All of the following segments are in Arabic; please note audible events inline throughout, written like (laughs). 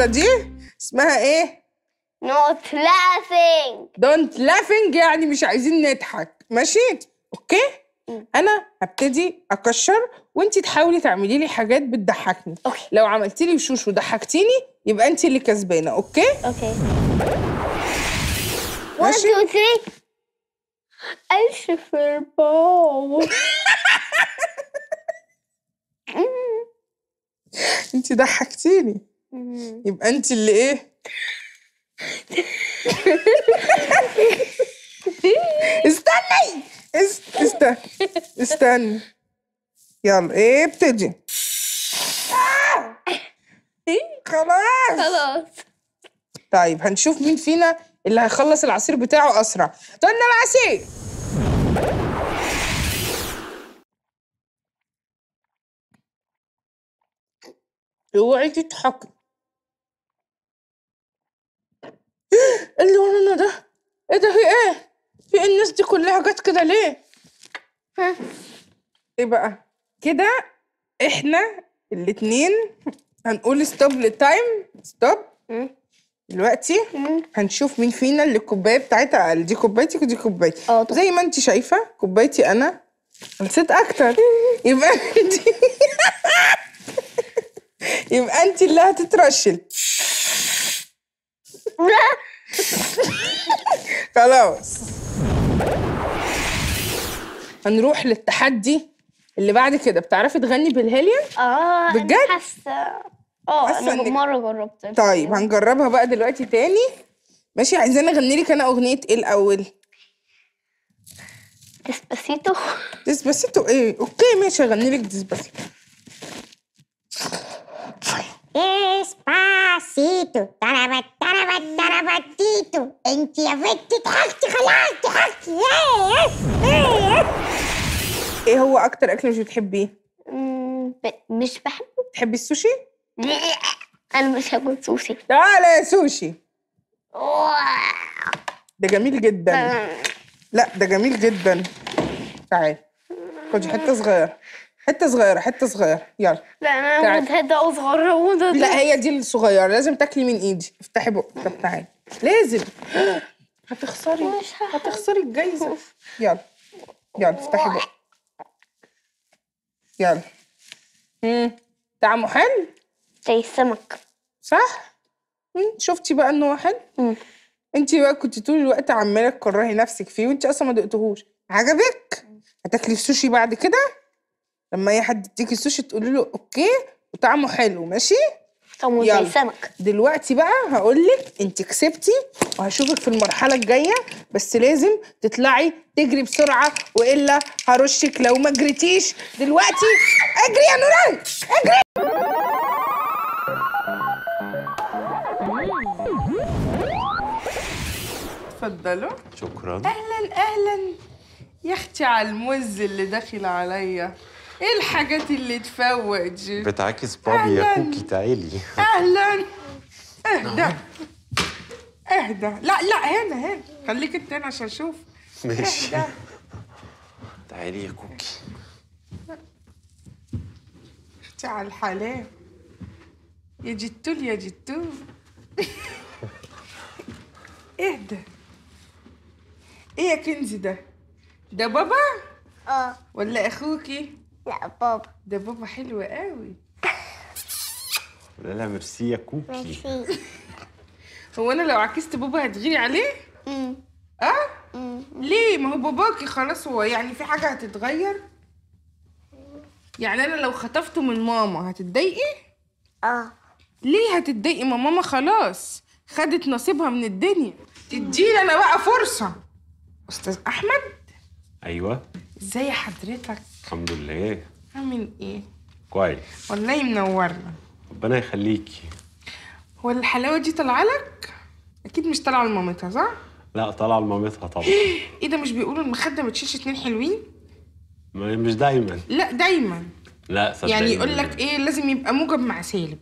المفقوده دي اسمها ايه not laughing don't laughing يعني مش عايزين نضحك ماشي اوكي انا هبتدي اكشر وانت تحاولي تعملي لي حاجات بتضحكني أوكي. لو عملتي لي وشوش وضحكتيني يبقى انت اللي كسبانه اوكي اوكي 1 2 3 الف الباب انت ضحكتيني يبقى انت اللي ايه استني استنى استني يلا ايه ابتدي خلاص خلاص طيب هنشوف مين فينا اللي هيخلص العصير بتاعه اسرع طن العصير اوعي تضحكي اللون ده ايه ده في ايه في الناس دي كلها جت كده ليه ها ايه بقى كده احنا الاتنين هنقول ستوب للتايم ستوب دلوقتي هنشوف مين فينا اللي الكوبايه بتاعتها اقل دي كوبايتك ودي كوبايتي آه، زي ما انت شايفه كوبايتي انا نسيت اكتر (laughs) يبقى انت (laughs) يبقى انت اللي هتترشل (laughs) خلاص هنروح للتحدي اللي بعد كده بتعرفي تغني بالهيليوم؟ اه بجد؟ حاسه اه انا إنك... مره جربت طيب هنجربها بقى دلوقتي تاني ماشي عايزين اغني لك انا اغنيه ايه الاول؟ ديسباسيتو ديسباسيتو ايه؟ اوكي ماشي هغني لك ديسباسيتو Espacito. Tarabat, tarabat, tarabatito. انت يا بنت ضحكتي خلاص ضحكتي ايه هو اكتر اكل مش بتحبيه؟ مش بحبه بتحبي السوشي؟ انا مش هاكل سوشي تعالى يا سوشي ده جميل جدا آه. لا ده جميل جدا تعالي خدي حته صغيره حته صغيره حته صغيره يلا لا انا هاخد هدا اصغر لا هي دي الصغيره لازم تاكلي من ايدي افتحي بقك طب تعالي لازم (gasps) هتخسري هتخسري الجايزه يلا يلا افتحي بقك يلا امم طعمه حلو زي السمك صح مم. شفتي بقى انه حلو انت بقى كنت طول الوقت عماله تكرهي نفسك فيه وانت اصلا ما دقتهوش عجبك هتاكلي السوشي بعد كده لما اي حد يديك السوشي تقولي له اوكي وطعمه حلو ماشي طعمه زي السمك دلوقتي بقى هقول لك انت كسبتي وهشوفك في المرحله الجايه بس لازم تطلعي تجري بسرعه والا هرشك لو ما جريتيش دلوقتي اجري يا نوران اجري اتفضلوا شكرا اهلا اهلا يا اختي على الموز اللي داخل عليا ايه الحاجات اللي تفوق دي بتعاكس بابي يا كوكي تعالي اهلا اهدى اهدى لا لا هنا هنا خليك انت هنا عشان اشوف ماشي تعالي يا كوكي اختي على الحلاوه يا جتول يا جتول (laughs) إيه ده؟ ايه يا كنزي ده ده بابا اه ولا اخوكي لا بابا ده بابا حلو قوي لا لا ميرسي يا كوكي ميرسي (laughs) هو انا لو عكست بابا هتغيري عليه؟ امم اه؟ امم ليه؟ ما هو باباكي خلاص هو يعني في حاجة هتتغير؟ يعني انا لو خطفته من ماما هتتضايقي؟ اه ليه هتتضايقي؟ ما ماما خلاص خدت نصيبها من الدنيا تديني انا بقى فرصة استاذ احمد ايوه ازي حضرتك الحمد لله عامل ايه؟ كويس والله منورنا ربنا يخليكي هو الحلاوه دي طالعه لك؟ اكيد مش طالعه لمامتها صح؟ لا طالعه لمامتها طبعا (gasps) ايه ده مش بيقولوا المخده ما تشيلش اتنين حلوين؟ ما مش دايما لا دايما لا صدقني يعني يقول لك ايه لازم يبقى موجب مع سالب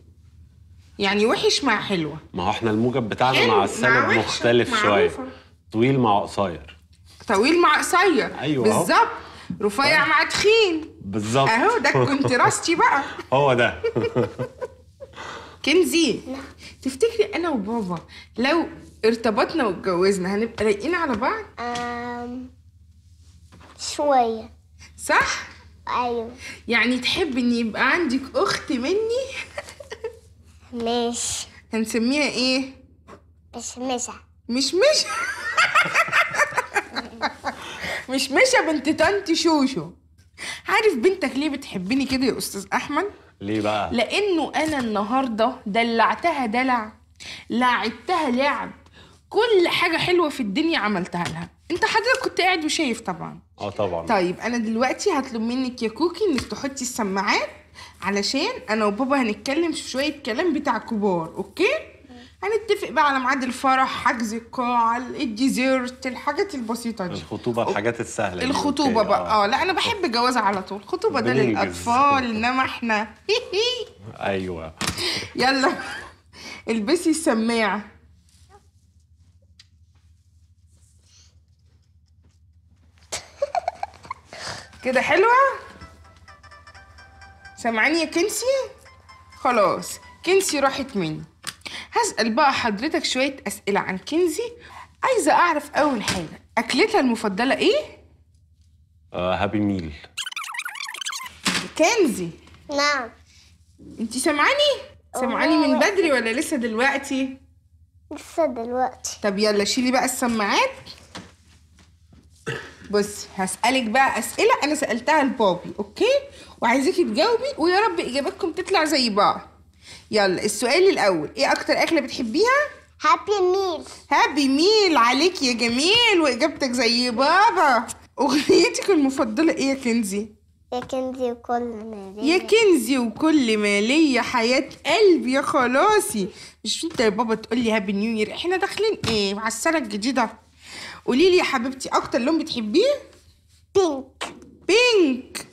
يعني وحش مع حلوه ما هو احنا الموجب بتاعنا مع السالب مختلف شويه طويل مع قصير طويل مع قصير ايوه بالظبط رفيع طيب. مع تخين بالظبط اهو ده (laughs) راستي بقى هو ده (laughs) كنزي إيه؟ تفتكري انا وبابا لو ارتبطنا واتجوزنا هنبقى لايقين على بعض؟ أم... شوية صح؟ ايوه يعني تحب ان يبقى عندك اخت مني؟ ماشي هنسميها ايه؟ مشمشة مشمشة مش مشى بنت طنط شوشو عارف بنتك ليه بتحبني كده يا استاذ احمد ليه بقى لانه انا النهارده دلعتها دلع لعبتها لعب كل حاجه حلوه في الدنيا عملتها لها انت حضرتك كنت قاعد وشايف طبعا اه طبعا طيب انا دلوقتي هطلب منك يا كوكي انك تحطي السماعات علشان انا وبابا هنتكلم في شويه كلام بتاع كبار اوكي هنتفق بقى على ميعاد الفرح حجز القاعه الديزيرت الحاجات البسيطه دي الخطوبه الحاجات السهله دي. الخطوبه أوكي. بقى اه, آه، لا انا بحب الجواز على طول الخطوبه ده للاطفال انما احنا (laughs) ايوه يلا البسي السماعه كده حلوه سامعاني يا كنسي خلاص كنسي راحت مني هسأل بقى حضرتك شوية أسئلة عن كنزي عايزة أعرف أول حاجة أكلتها المفضلة إيه؟ آه هابي ميل كنزي نعم أنت سامعاني؟ سامعاني من بدري ولا لسه دلوقتي؟ لسه دلوقتي طب يلا شيلي بقى السماعات بصي هسألك بقى أسئلة أنا سألتها لبابي أوكي؟ وعايزاكي تجاوبي ويا رب إجاباتكم تطلع زي بعض يلا السؤال الاول ايه اكتر اكله بتحبيها هابي ميل هابي ميل عليك يا جميل واجابتك زي بابا اغنيتك المفضله ايه يا كنزي يا كنزي وكل مالي يا كنزي وكل مالي يا حياة قلبي يا خلاصي مش انت يا طيب بابا تقول لي هابي نيو يير احنا داخلين ايه مع السنة الجديدة قولي لي يا حبيبتي اكتر لون بتحبيه بينك بينك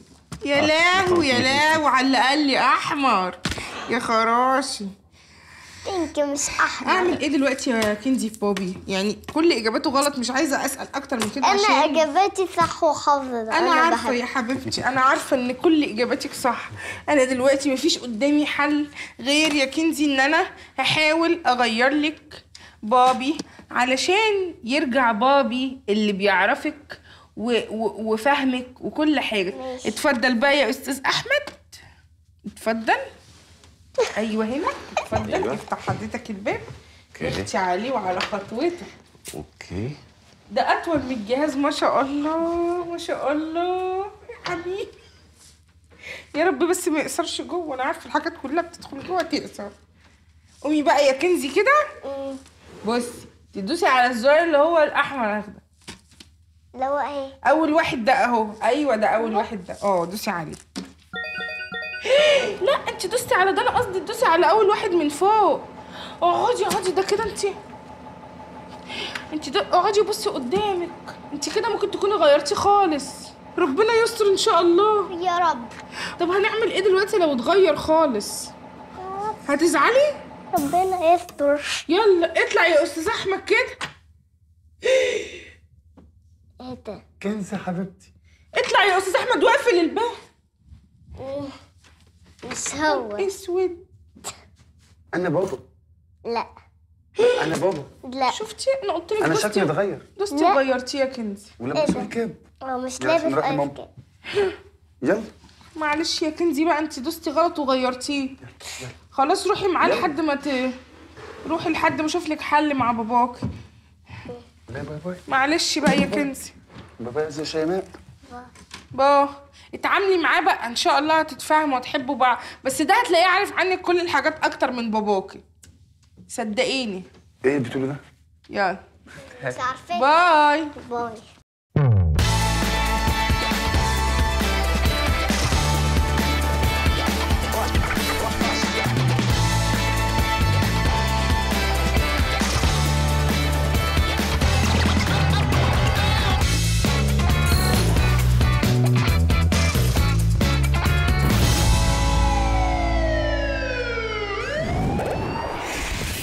يا لهو يا لهو على الاقل احمر يا خراشي بينك مش احمر اعمل ايه دلوقتي يا كنزي بوبي يعني كل اجاباته غلط مش عايزه اسال اكتر من كده انا اجاباتي صح وحافظه انا, أنا عارفه يا حبيبتي انا عارفه ان كل اجاباتك صح انا دلوقتي مفيش قدامي حل غير يا كنزي ان انا هحاول اغير لك بابي علشان يرجع بابي اللي بيعرفك و... و... وفهمك وكل حاجه ماشي. اتفضل بقى يا استاذ احمد اتفضل ايوه هنا اتفضل أيوة. افتح حضرتك الباب اختي عليه وعلى خطوته اوكي ده اطول من الجهاز ما شاء الله ما شاء الله يا حبيبي يا رب بس ما يقصرش جوه انا عارفه الحاجات كلها بتدخل جوه تقصر قومي بقى يا كنزي كده بصي تدوسي على الزر اللي هو الاحمر اخضر اللي هو ايه اول واحد ده اهو ايوه ده اول أيوة. واحد ده اه دوسي عليه (laughs) لا انت دوستي على ده انا قصدي تدوسي على اول واحد من فوق اقعدي اقعدي ده كده انت انت اقعدي بصي قدامك انت كده ممكن تكوني غيرتي خالص ربنا يستر ان شاء الله يا رب طب هنعمل ايه دلوقتي لو اتغير خالص هتزعلي ربنا يستر يلا اطلعي يا استاذ احمد كده ايه ده كنز حبيبتي اطلع يا استاذ احمد واقفل الباب إيه؟ مش هو اسود انا بابا لا انا بابا لا شفتي انا قلت لك انا شكلي اتغير دوستي اتغيرتي يا كنزي ولابس إيه. الكاب هو مش لابس الكاب (gasps) يلا معلش يا كنزي بقى انت دوستي غلط وغيرتيه خلاص روحي معاه لحد ما ت... روحي لحد ما اشوف لك حل مع باباك لا باي باي معلش بقى يا كنزي بابا يا شيماء با اتعاملي معاه بقى ان شاء الله هتتفاهموا وتحبوا بعض بس ده هتلاقيه عارف عنك كل الحاجات اكتر من باباكي صدقيني ايه بتقولي ده يلا مش عارفه باي باي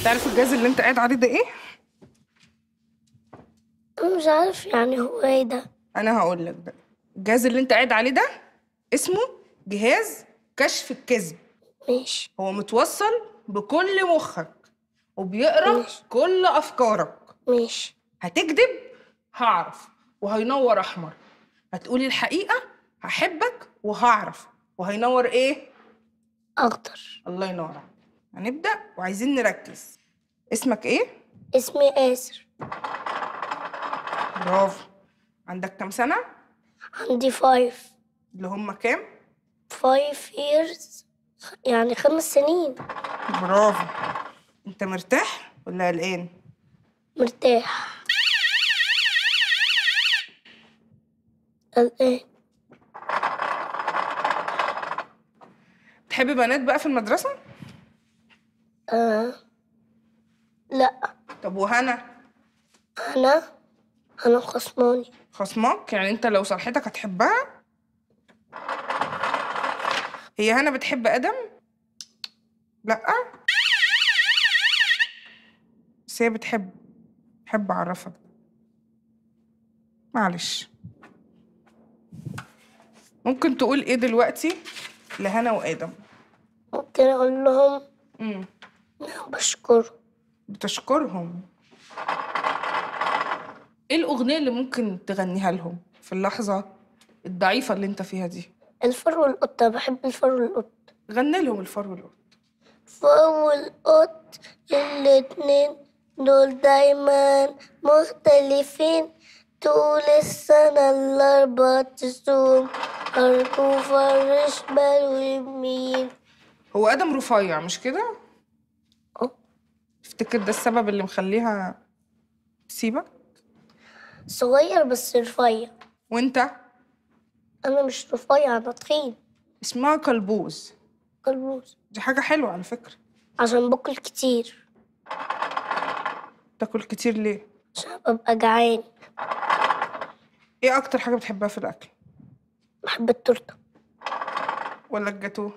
تعرف الجهاز اللي انت قاعد عليه ده ايه؟ مش عارف يعني هو ايه ده انا هقول لك بقى الجهاز اللي انت قاعد عليه ده اسمه جهاز كشف الكذب ماشي هو متوصل بكل مخك وبيقرا كل افكارك ماشي هتكذب هعرف وهينور احمر هتقولي الحقيقه هحبك وهعرف وهينور ايه اخضر الله ينور عليك هنبدا وعايزين نركز اسمك ايه؟ اسمي آسر برافو عندك كام سنة؟ عندي فايف اللي هم كام؟ فايف ييرز يعني خمس سنين برافو انت مرتاح ولا قلقان؟ مرتاح قلقان تحبي بنات بقى في المدرسة؟ اه لا طب وهنا هنا هنا خصماني خصمك يعني انت لو صالحتك هتحبها هي هنا بتحب ادم لا بس هي بتحب بحب اعرفك معلش ممكن تقول ايه دلوقتي لهنا وادم ممكن اقول لهم امم بشكرك بتشكرهم ايه الاغنيه اللي ممكن تغنيها لهم في اللحظه الضعيفه اللي انت فيها دي الفر والقطه بحب الفر والقط غني لهم الفر والقط فر والقط الاتنين دول دايما مختلفين طول السنة الأربع تسوم أرجو فرش بالو ويمين هو آدم رفيع مش كده؟ تفتكر ده السبب اللي مخليها تسيبك؟ صغير بس رفيع وانت؟ انا مش رفيع انا طفيل اسمها كلبوز كلبوز دي حاجة حلوة على فكرة عشان باكل كتير تاكل كتير ليه؟ عشان ببقى جعان ايه اكتر حاجة بتحبها في الاكل؟ بحب التورتة ولا الجاتوه؟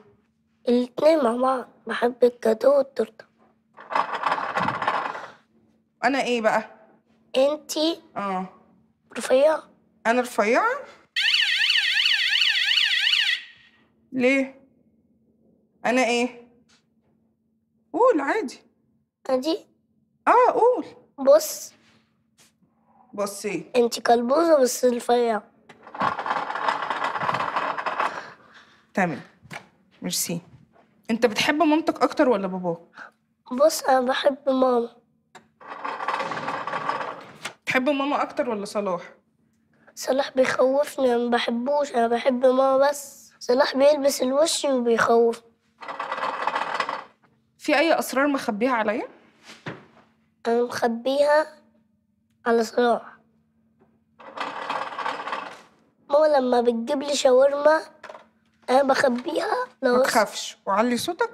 الاتنين مع بعض بحب الجاتوه والتورتة انا ايه بقى انت اه رفيعه انا رفيعه ليه انا ايه قول عادي عادي اه قول بص بصي إيه؟ انت كلبوزه بس رفيعه تمام ميرسي انت بتحب مامتك اكتر ولا باباك بص انا بحب ماما تحب ماما اكتر ولا صلاح صلاح بيخوفني انا ما بحبوش انا بحب ماما بس صلاح بيلبس الوش وبيخوف في اي اسرار مخبيها عليا انا مخبيها على صلاح ماما لما بتجيب لي شاورما انا بخبيها لو ما تخافش وعلي صوتك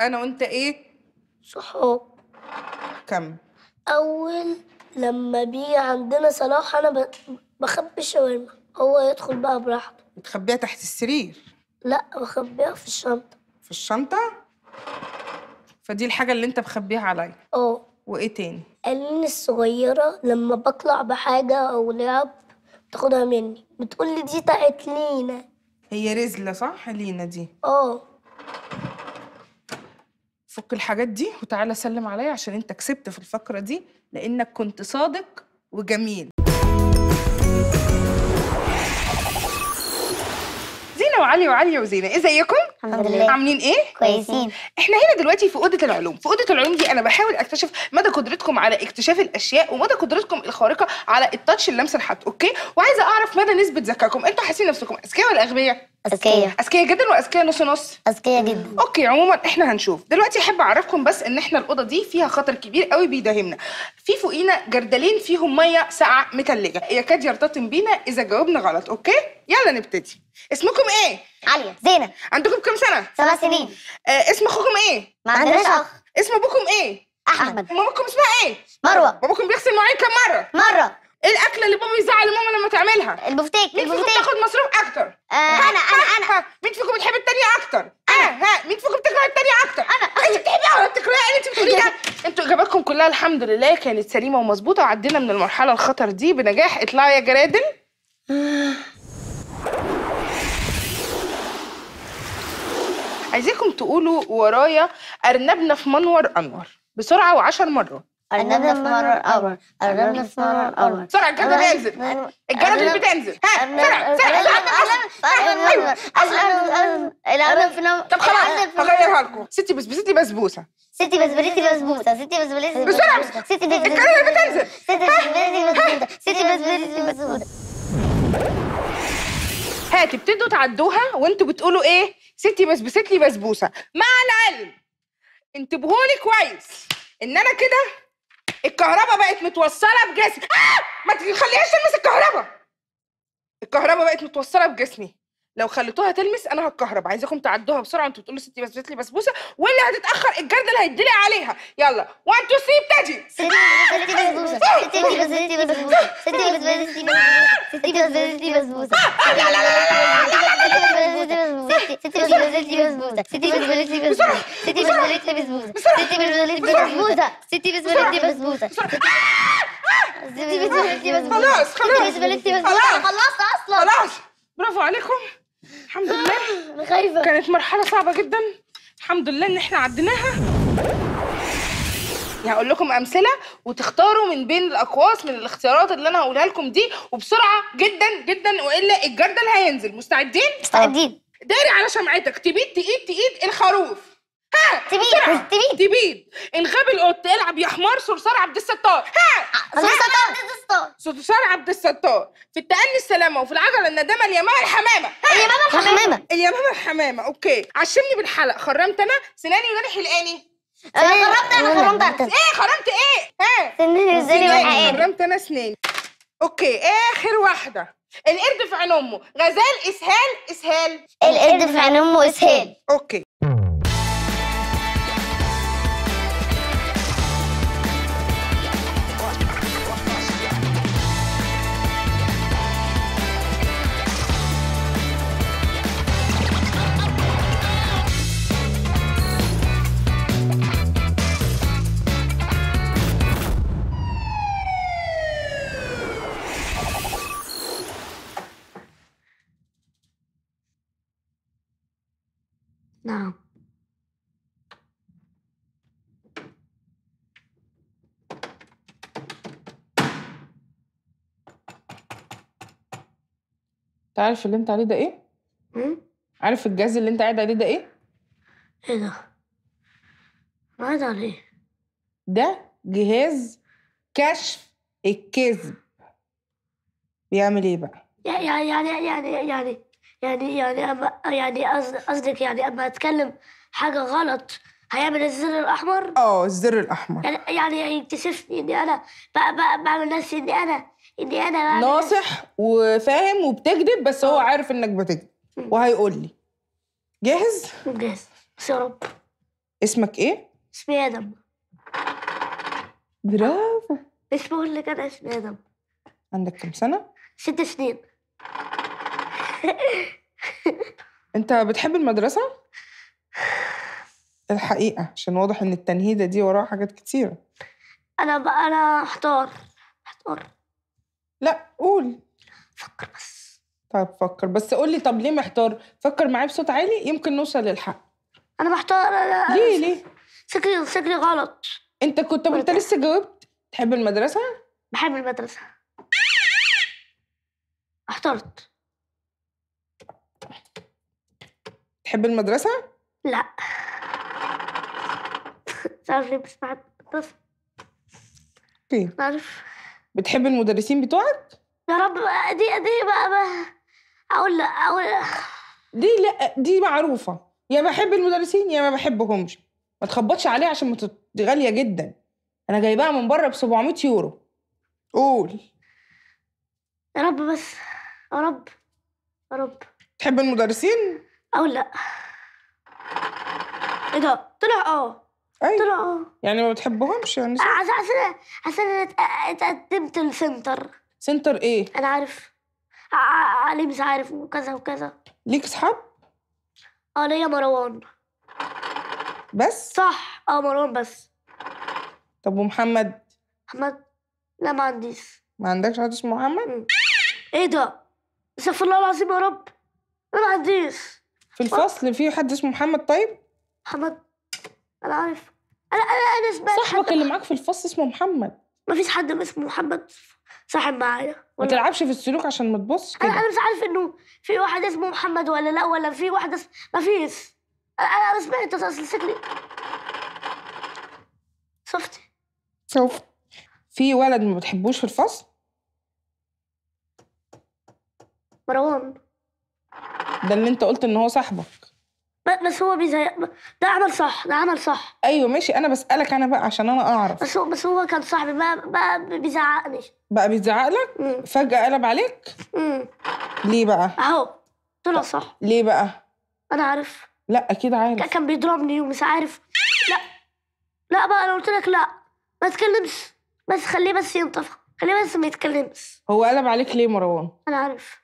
انا وانت ايه صحاب كم اول لما بيجي عندنا صلاح انا بخبي الشاورما هو يدخل بقى براحته بتخبيها تحت السرير لا بخبيها في الشنطه في الشنطه فدي الحاجه اللي انت مخبيها عليا اه وايه تاني قالين الصغيره لما بطلع بحاجه او لعب بتاخدها مني بتقول لي دي بتاعت لينا هي رزله صح لينا دي اه فك الحاجات دي وتعالى سلم عليا عشان انت كسبت في الفقره دي لأنك كنت صادق وجميل زينة وعلي وعلي وزينة ازيكم الحمد لله عاملين ايه كويسين احنا هنا دلوقتي في اوضه العلوم في اوضه العلوم دي انا بحاول اكتشف مدى قدرتكم على اكتشاف الاشياء ومدى قدرتكم الخارقه على التاتش اللمس الحاد اوكي وعايزه اعرف مدى نسبه ذكائكم انتوا حاسين نفسكم اذكياء ولا اغبياء اذكياء اذكياء جدا واذكياء نص نص اذكياء جدا اوكي عموما احنا هنشوف دلوقتي احب اعرفكم بس ان احنا الاوضه دي فيها خطر كبير قوي بيداهمنا في فوقينا جردلين فيهم ميه ساقعه متلجه يكاد يرتطم بينا اذا جاوبنا غلط اوكي يلا نبتدي اسمكم ايه؟ عليا زينب عندكم كام سنة؟ سبع سنين آه اسم اخوكم ايه؟ ما عندناش اخ اسم ابوكم ايه؟ احمد مامتكم اسمها ايه؟ مروة باباكم بيغسل مواعين كام مرة؟ مرة ايه الاكله اللي بابا يزعل ماما لما تعملها البفتيك مين فيكم بتاخد مصروف اكتر آه انا انا انا مين فيكم بتحب التانية اكتر انا ها مين فيكم بتكره التانية اكتر انا انت بتحبيها ولا بتكرهيها ايه اللي انت بتقولي ده (laughs) انتوا اجاباتكم كلها الحمد لله كانت سليمه ومظبوطه وعدينا من المرحله الخطر دي بنجاح اطلعي يا جرادل (laughs) عايزاكم تقولوا ورايا أرنبنا في منور أنور بسرعة وعشر مرات أرنبنا في منور انور أرنبنا في منور انور بسرعة الجنة بتنزل الجنة بتنزل ها بسرعة بسرعة الأرنب في منور طب خلاص هغيرها لكم ستي بسبستي بسبوسة ستي بسبريتي بسبوسة ستي بسبريتي بسرعة ستي اللي بتنزل ستي بسبريتي بسبوسة ستي بسبريتي بسبوسة هاتي ابتدوا تعدوها وانتوا بتقولوا ايه ستي بسبست لي بسبوسه مع العلم انتبهوا لي كويس ان انا كده الكهرباء بقت متوصله بجسمي آه! ما تخليهاش تلمس الكهرباء الكهرباء بقت متوصله بجسمي لو خليتوها تلمس انا هتكهرب عايزاكم تعدوها بسرعه انتوا بتقولوا ستي بس لي بسبوسه واللي هتتاخر الجرد اللي هيدلي عليها يلا 1 2 3 ابتدي ستي بسبوسه ستي بسبوسه ستي بسبوسه ستي بسبوسه ستي بسبوسه بسبوسه ستي بسبوسه ستي بسبوسه ستي بسبوسه ستي بسبوسه ستي بسبوسه ستي بسبوسه ستي بسبوسه ستي بسبوسه ستي بسبوسه ستي بسبوسه ستي بسبوسه ستي بسبوسه خلاص خلاص خلاص خلاص خلاص خلاص برافو عليكم الحمد لله (laughs) خايفه كانت مرحله صعبه جدا الحمد لله ان احنا عديناها يعني هقول لكم امثله وتختاروا من بين الاقواس من الاختيارات اللي انا هقولها لكم دي وبسرعه جدا جدا والا الجردل هينزل مستعدين مستعدين داري على شمعتك تبيد تقيد تقيد الخروف ها تبيد تبيد تبيد الغاب القط العب يا حمار صرصار عبد الستار ها صرصار عبد الستار صرصار عبد الستار في التأني السلامة وفي العجلة الندامة اليمامة الحمامة اليمامة الحمامة اليمامة الحمامة اوكي عشمني بالحلق خرمت انا سناني وجاني حلقاني آه، انا خرمت انا خرمت ايه خرمت ايه ها سناني وزاني وحقاني خرمت انا سناني اوكي اخر واحده القرد في عين امه غزال اسهال اسهال القرد في عين امه اسهال اوكي نعم تعرف اللي انت عليه ده ايه؟ عارف الجهاز اللي انت قاعد عليه ده ايه؟ ايه ده؟ قاعد عليه ايه؟ ده جهاز كشف الكذب بيعمل ايه بقى؟ يعني يعني يعني يعني يعني يعني أما يعني قصدك يعني أما أتكلم حاجة غلط هيعمل الزر الأحمر؟ اه الزر الأحمر يعني يعني هيكتشفني إني أنا بعمل نفسي إني أنا إني أنا ناصح وفاهم وبتكذب بس هو آه. عارف إنك بتكذب وهيقول لي جاهز؟ جاهز بس يا رب اسمك إيه؟ اسمي آدم برافو مش بقول لك أنا اسمي آدم عندك كام سنة؟ ست سنين انت بتحب المدرسه الحقيقه عشان واضح ان التنهيده دي وراها حاجات كتيره انا بقى انا احتار احتار لا قول فكر بس طب فكر بس قول لي طب ليه محتار فكر معايا بصوت عالي يمكن نوصل للحق انا محتار لا ليه ليه فكري فكري غلط انت كنت انت طيب. لسه جاوبت تحب المدرسه بحب المدرسه احترت تحب المدرسة؟ لا تعرفي بس بعد اوكي بعرف بتحب المدرسين بتوعك؟ يا رب دي دي بقى, بقى اقول لا اقول دي لا دي معروفة يا بحب المدرسين يا ما بحبهمش ما تخبطش عليها عشان دي غالية جدا انا جايباها من بره ب 700 يورو قول يا رب بس يا رب يا رب تحب المدرسين؟ أو لا ايه ده؟ طلع اه أي. أيوة. طلع اه يعني ما بتحبهمش يعني آه، عشان عشان عشان اتقدمت السنتر سنتر ايه؟ انا عارف علي مش عارف وكذا وكذا ليك اصحاب؟ اه ليا مروان بس؟ صح اه مروان بس طب ومحمد؟ محمد لا ما عنديش ما عندكش حد اسمه محمد؟ ايه ده؟ استغفر الله العظيم يا رب عنديش في الفصل في حد اسمه محمد طيب؟ محمد انا عارف انا انا انا سمعت صاحبك اللي معاك في الفصل اسمه محمد مفيش حد اسمه محمد صاحب معايا ما تلعبش في السلوك عشان ما تبصش كده انا انا مش عارف انه في واحد اسمه محمد ولا لا ولا في واحد اسمه مفيش انا انا سمعت اصل شكلي شفت شوف في ولد ما بتحبوش في الفصل مروان ده اللي انت قلت ان هو صاحبك بس هو بيزهق ده عمل صح ده عمل صح ايوه ماشي انا بسالك انا بقى عشان انا اعرف بس هو بس هو كان صاحبي بقى بقى بيزعقني بقى بيزعق لك فجاه قلب عليك امم ليه بقى اهو طلع صح ليه بقى انا عارف لا اكيد عارف كان بيضربني ومش عارف لا لا بقى انا قلت لك لا ما تكلمش بس خليه بس ينطفى خليه بس ما يتكلمش هو قلب عليك ليه مروان انا عارف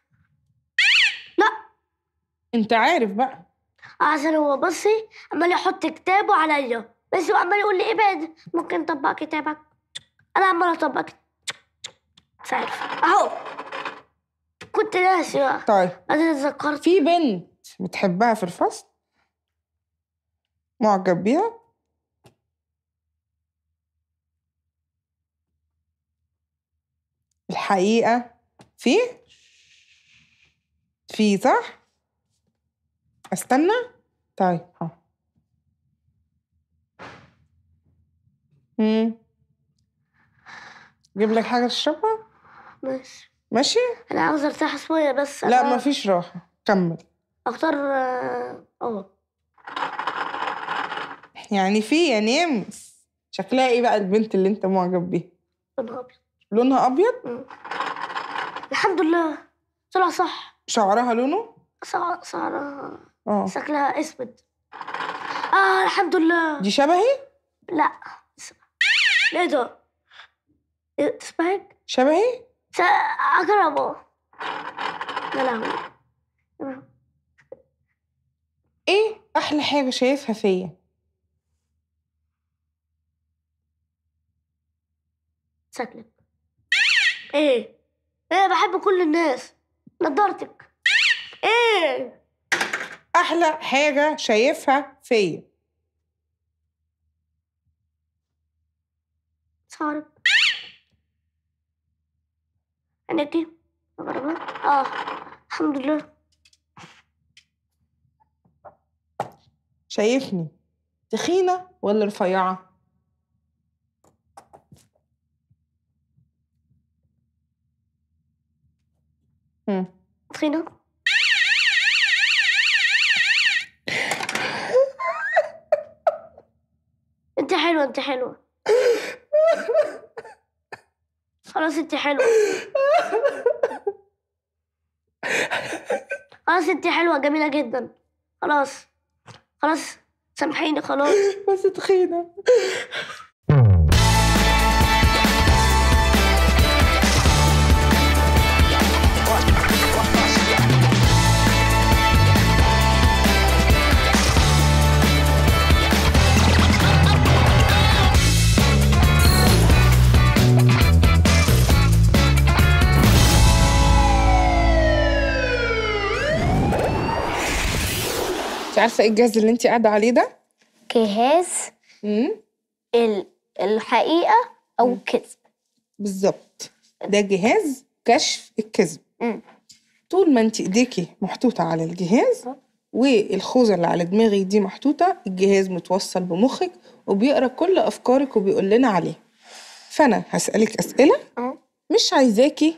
انت عارف بقى عشان هو بصي عمال يحط كتابه عليا بس هو عمال يقول لي ابعد إيه ممكن طبق كتابك انا عمال اطبق مش عارف اهو كنت ناسي بقى طيب انا اتذكرت في بنت بتحبها في الفصل معجب بيها الحقيقة في في صح؟ استنى طيب ها جيب لك حاجه تشربها ماشي ماشي انا عاوزه ارتاح شويه بس لا أنا... مفيش راحه كمل اختار اه يعني في يا يعني نمس شكلها ايه بقى البنت اللي انت معجب بيها لونها ابيض لونها ابيض مم. الحمد لله طلع صح شعرها لونه شعرها آه. شكلها اسود اه الحمد لله دي شبهي؟ لا ايه ده؟ اسمعك؟ شبهي؟ اقربه يا لهوي ايه احلى حاجه شايفها فيا؟ شكلك ايه؟ ايه بحب كل الناس نضارتك ايه أحلى حاجة شايفها فيا صارب أنا دي آه الحمد لله شايفني تخينة ولا رفيعة؟ تخينة انت حلوه انت حلوه خلاص انت حلوه خلاص انت حلوه جميله جدا خلاص خلاص سامحيني خلاص بس تخينه عارفه ايه الجهاز اللي انت قاعده عليه ده جهاز الحقيقه او الكذب بالظبط ده جهاز كشف الكذب طول ما انت ايديكي محطوطه على الجهاز والخوذه اللي على دماغي دي محطوطه الجهاز متوصل بمخك وبيقرا كل افكارك وبيقول لنا عليه فانا هسالك اسئله اه. مش عايزاكي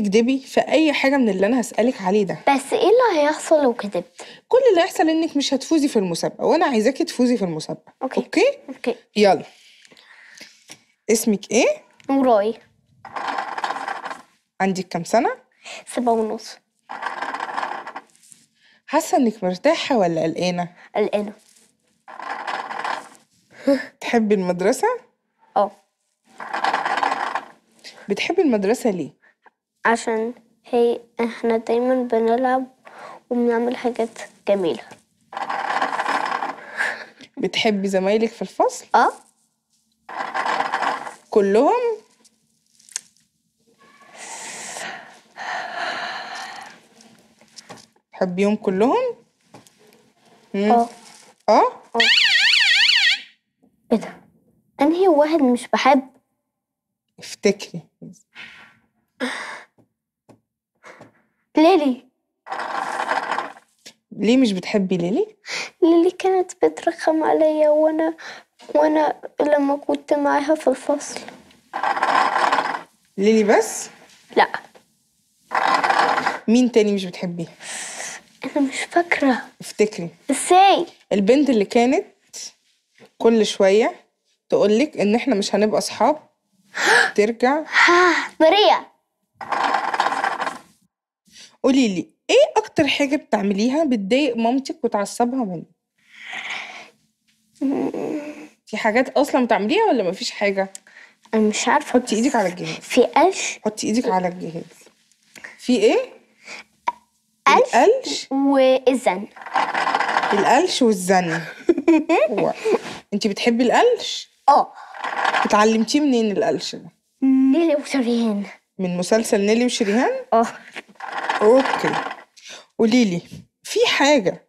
تكدبي في اي حاجه من اللي انا هسالك عليه ده بس ايه اللي هيحصل لو كدبت كل اللي هيحصل انك مش هتفوزي في المسابقه وانا عايزاكي تفوزي في المسابقه اوكي اوكي, أوكي. يلا اسمك ايه نوراي عندك كام سنه سبعة ونص حاسه انك مرتاحه ولا قلقانه قلقانه تحبي المدرسه اه بتحبي المدرسه ليه عشان هي احنا دايما بنلعب وبنعمل حاجات جميلة بتحبي زمايلك في الفصل؟ اه كلهم؟ تحبيهم كلهم؟ اه. اه اه؟ ايه ده؟ انهي واحد مش بحب؟ افتكري ليلي ليه مش بتحبي ليلي؟ ليلي كانت بترخم عليا وانا وانا لما كنت معاها في الفصل ليلي بس؟ لا مين تاني مش بتحبيه؟ انا مش فاكرة افتكري ازاي؟ البنت اللي كانت كل شوية تقولك ان احنا مش هنبقى اصحاب ترجع ها مريا قولي لي إيه أكتر حاجة بتعمليها بتضايق مامتِك وتعصّبها منِّك؟ في حاجات أصلًا بتعمليها ولا ما فيش حاجة؟ أنا مش عارفة حُطّي إيدِك على الجهاز. في قَلْش حُطّي إيدِك على الجهاز. في إيه؟ القَلْش والزَّن. القَلْش والزَّن. (laughs) و أنتِ بتحبّي القَلْش؟ آه. اتعلّمتيه منين القَلْش ده؟ نيلي وشريهان. من مسلسل نيلي وشريهان؟ آه. أوكي قولي لي في حاجة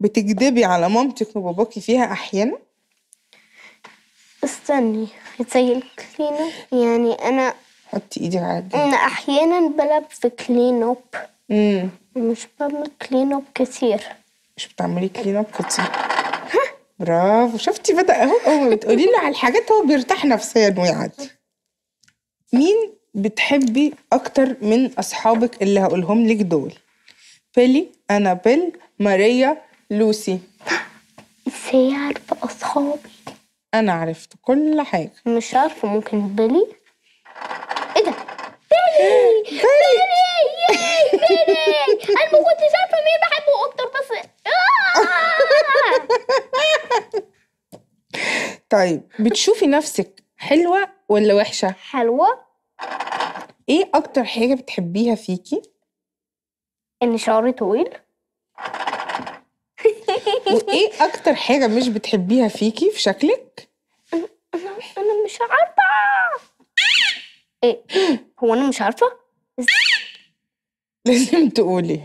بتكدبي على مامتك وباباكي فيها أحيانًا؟ استني هتسيلك كلينو يعني أنا حطي إيدك على أنا أحيانًا بلبس كلين أب امم مش بعمل كلين أب كتير مش بتعملي كلين أب كتير برافو شفتي بدأ أهو أول بتقولي له على الحاجات هو بيرتاح نفسيًا ويعدي مين بتحبي أكتر من أصحابك اللي هقولهم لك دول بيلي أنابيل ماريا لوسي ازاي عارفة أصحابي أنا عرفت كل حاجة مش عارفة ممكن بيلي ايه ده بيلي بيلي ياي بيلي أنا ما كنتش عارفة مين بحبه أكتر بس آه! طيب بتشوفي نفسك حلوة ولا وحشة؟ حلوة ايه اكتر حاجه بتحبيها فيكي ان شعري طويل وايه (laughs) اكتر حاجه مش بتحبيها فيكي في شكلك انا انا مش عارفه ايه هو انا مش عارفه لازم تقولي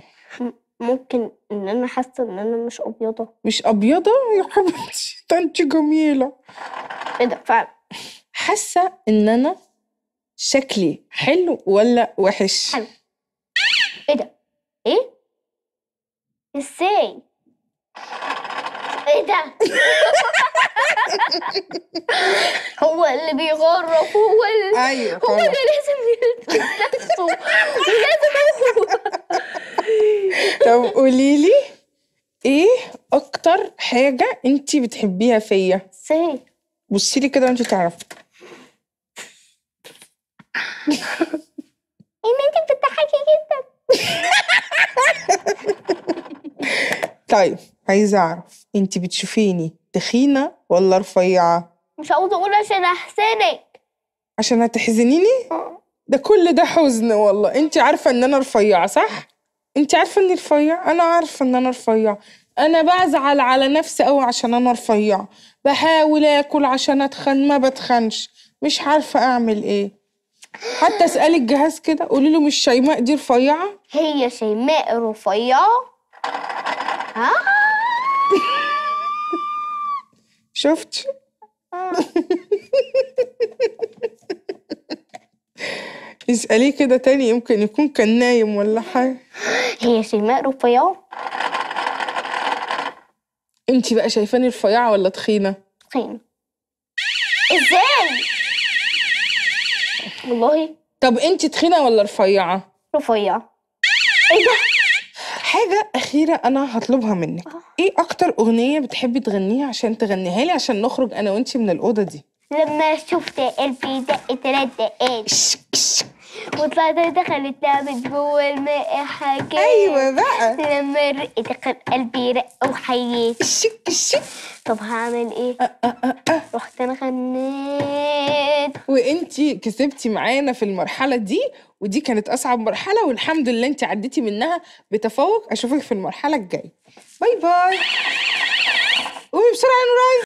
ممكن ان انا حاسه ان انا مش ابيضه مش ابيضه يا حبيبتي (laughs) ده انت جميله ايه ده فعلا حاسه ان انا شكلي حلو ولا وحش حلو ايه ده ايه ازاي ايه ده (laughs) هو اللي بيغرف هو اللي أيوة هو ده لازم يلبس نفسه ولازم هو طب قولي لي ايه اكتر حاجه انت بتحبيها فيا ازاي بصي لي كده وانت تعرفي (laughs) ان إيه، انت بتضحكي جدا (laughs) طيب عايزه اعرف انت بتشوفيني تخينه ولا رفيعه مش عاوزه اقول عشان احسنك عشان هتحزنيني آه. ده كل ده حزن والله انت عارفه ان انا رفيعه صح انت عارفه اني رفيعه انا عارفه ان انا رفيعه انا بزعل على نفسي قوي عشان انا رفيعه بحاول اكل عشان اتخن ما بتخنش مش عارفه اعمل ايه حتى اسالي الجهاز كده قولي له مش شيماء دي رفيعه هي شيماء رفيعه ها آه. شفت آه. اسأليه كده تاني يمكن يكون كان نايم ولا حاجة هي شيماء رفيعة انتي بقى شايفاني رفيعة ولا تخينة؟ تخينة ازاي؟ والله طب انت تخينه ولا رفيعه رفيعه ايه ده حاجة أخيرة أنا هطلبها منك، آه. إيه أكتر أغنية بتحبي تغنيها عشان تغنيها لي عشان نخرج أنا وأنتي من الأوضة دي؟ لما شفت قلبي دق تلات وطلعت دخلت لعبت جوه الماء حكيت ايوه بقى لما رقت قلبي رق وحييت شك شك طب هعمل ايه؟ أه أه أه. أه. رحت انا غنيت وانتي كسبتي معانا في المرحله دي ودي كانت اصعب مرحله والحمد لله انت عديتي منها بتفوق اشوفك في المرحله الجايه باي باي قومي بسرعه يا نوراي